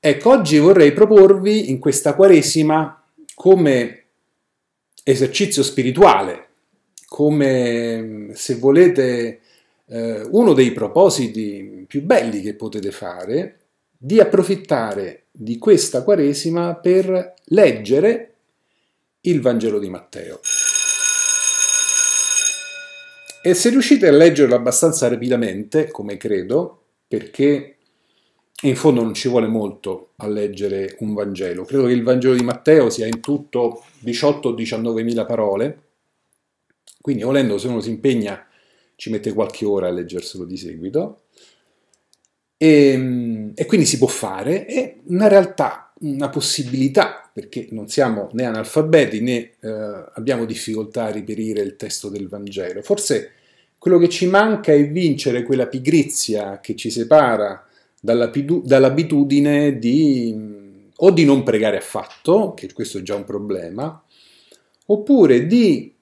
Ecco, oggi vorrei proporvi in questa Quaresima come esercizio spirituale, come se volete eh, uno dei propositi più belli che potete fare, di approfittare di questa Quaresima per leggere il Vangelo di Matteo. E se riuscite a leggerlo abbastanza rapidamente, come credo, perché in fondo non ci vuole molto a leggere un Vangelo. Credo che il Vangelo di Matteo sia in tutto 18-19 mila parole, quindi volendo se uno si impegna ci mette qualche ora a leggerselo di seguito, e, ehm, e quindi si può fare, è una realtà, una possibilità, perché non siamo né analfabeti né eh, abbiamo difficoltà a reperire il testo del Vangelo. Forse quello che ci manca è vincere quella pigrizia che ci separa dall'abitudine di o di non pregare affatto, che questo è già un problema, oppure di,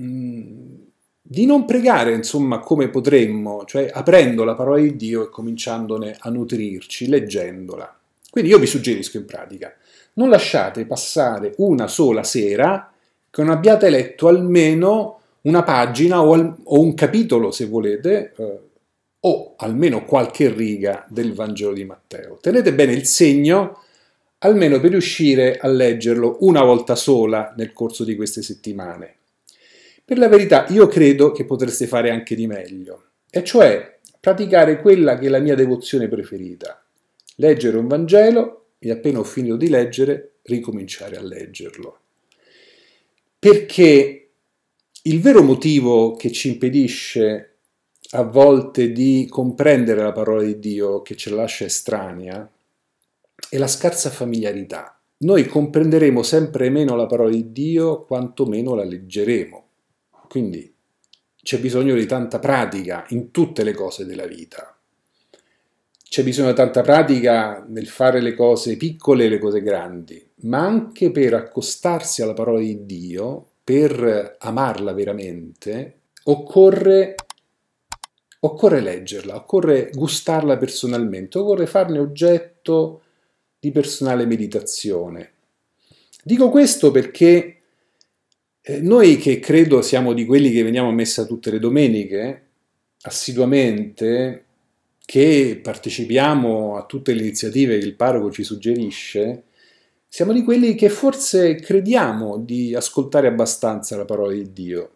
mm, di non pregare insomma come potremmo, cioè aprendo la parola di Dio e cominciandone a nutrirci, leggendola. Quindi io vi suggerisco in pratica, non lasciate passare una sola sera che non abbiate letto almeno una pagina o, un capitolo, se volete, eh, o almeno qualche riga del Vangelo di Matteo. Tenete bene il segno, almeno per riuscire a leggerlo una volta sola nel corso di queste settimane. Per la verità, io credo che potreste fare anche di meglio, e cioè praticare quella che è la mia devozione preferita, leggere un Vangelo e appena ho finito di leggere, ricominciare a leggerlo. Perché il vero motivo che ci impedisce a volte di comprendere la parola di Dio che ce la lascia estranea è la scarsa familiarità. Noi comprenderemo sempre meno la parola di Dio quanto meno la leggeremo. Quindi c'è bisogno di tanta pratica in tutte le cose della vita. C'è bisogno di tanta pratica nel fare le cose piccole e le cose grandi, ma anche per accostarsi alla parola di Dio, per amarla veramente, occorre occorre leggerla, occorre gustarla personalmente, occorre farne oggetto di personale meditazione. Dico questo perché eh, noi che credo siamo di quelli che veniamo a messa tutte le domeniche, assiduamente, che partecipiamo a tutte le iniziative che il parroco ci suggerisce, siamo di quelli che forse crediamo di ascoltare abbastanza la parola di Dio.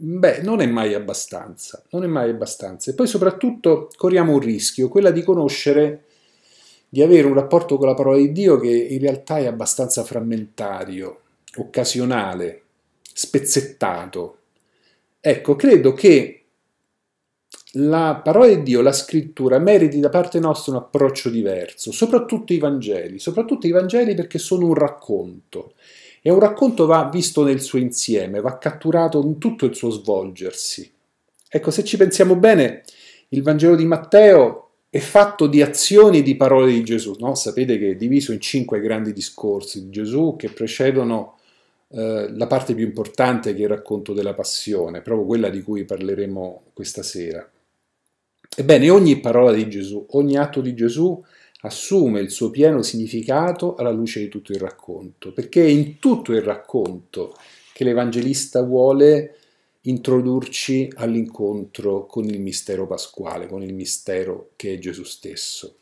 Beh, non è mai abbastanza, non è mai abbastanza. E poi soprattutto corriamo un rischio, quella di conoscere, di avere un rapporto con la parola di Dio che in realtà è abbastanza frammentario, occasionale, spezzettato. Ecco, credo che la parola di Dio, la scrittura, meriti da parte nostra un approccio diverso, soprattutto i Vangeli, soprattutto i Vangeli perché sono un racconto e un racconto va visto nel suo insieme, va catturato in tutto il suo svolgersi. Ecco, se ci pensiamo bene, il Vangelo di Matteo è fatto di azioni e di parole di Gesù. No? Sapete che è diviso in cinque grandi discorsi di Gesù che precedono eh, la parte più importante che è il racconto della passione, proprio quella di cui parleremo questa sera. Ebbene, ogni parola di Gesù, ogni atto di Gesù assume il suo pieno significato alla luce di tutto il racconto, perché è in tutto il racconto che l'Evangelista vuole introdurci all'incontro con il mistero pasquale, con il mistero che è Gesù stesso.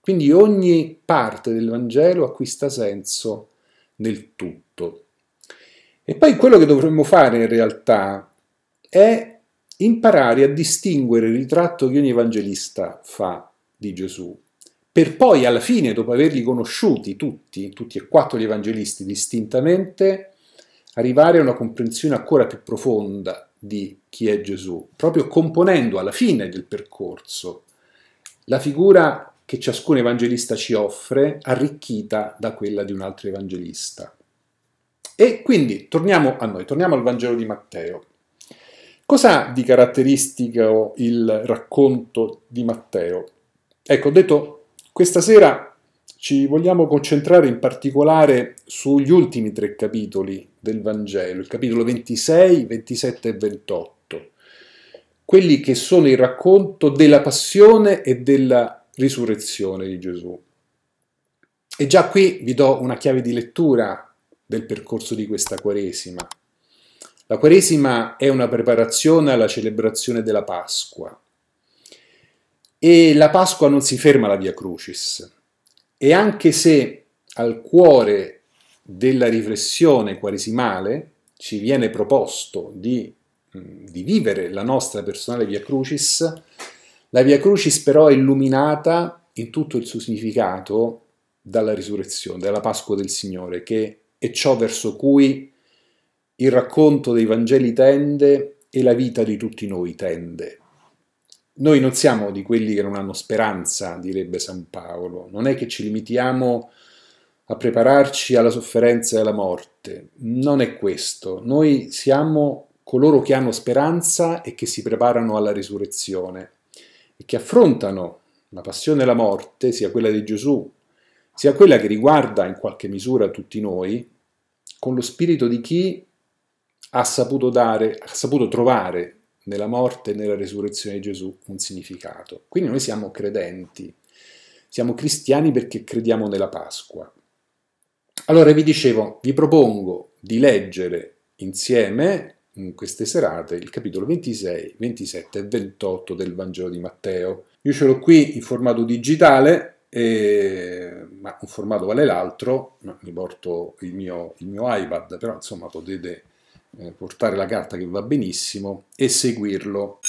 Quindi ogni parte del Vangelo acquista senso nel tutto. E poi quello che dovremmo fare in realtà è imparare a distinguere il ritratto che ogni evangelista fa di Gesù per poi alla fine, dopo averli conosciuti tutti, tutti e quattro gli evangelisti distintamente, arrivare a una comprensione ancora più profonda di chi è Gesù, proprio componendo alla fine del percorso la figura che ciascun evangelista ci offre, arricchita da quella di un altro evangelista. E quindi torniamo a noi, torniamo al Vangelo di Matteo. Cosa ha di caratteristico il racconto di Matteo? Ecco, ho detto questa sera ci vogliamo concentrare in particolare sugli ultimi tre capitoli del Vangelo, il capitolo 26, 27 e 28, quelli che sono il racconto della passione e della risurrezione di Gesù. E già qui vi do una chiave di lettura del percorso di questa Quaresima. La Quaresima è una preparazione alla celebrazione della Pasqua, e la Pasqua non si ferma alla Via Crucis. E anche se al cuore della riflessione quaresimale ci viene proposto di, di vivere la nostra personale Via Crucis, la Via Crucis però è illuminata in tutto il suo significato dalla risurrezione, dalla Pasqua del Signore, che è ciò verso cui il racconto dei Vangeli tende e la vita di tutti noi tende. Noi non siamo di quelli che non hanno speranza, direbbe San Paolo, non è che ci limitiamo a prepararci alla sofferenza e alla morte, non è questo, noi siamo coloro che hanno speranza e che si preparano alla risurrezione e che affrontano la passione e la morte, sia quella di Gesù, sia quella che riguarda in qualche misura tutti noi, con lo spirito di chi ha saputo, dare, ha saputo trovare nella morte e nella resurrezione di Gesù un significato. Quindi noi siamo credenti, siamo cristiani perché crediamo nella Pasqua. Allora vi dicevo, vi propongo di leggere insieme in queste serate il capitolo 26, 27 e 28 del Vangelo di Matteo. Io ce l'ho qui in formato digitale, eh, ma un formato vale l'altro, mi porto il mio, il mio iPad, però insomma potete eh, portare la carta che va benissimo e seguirlo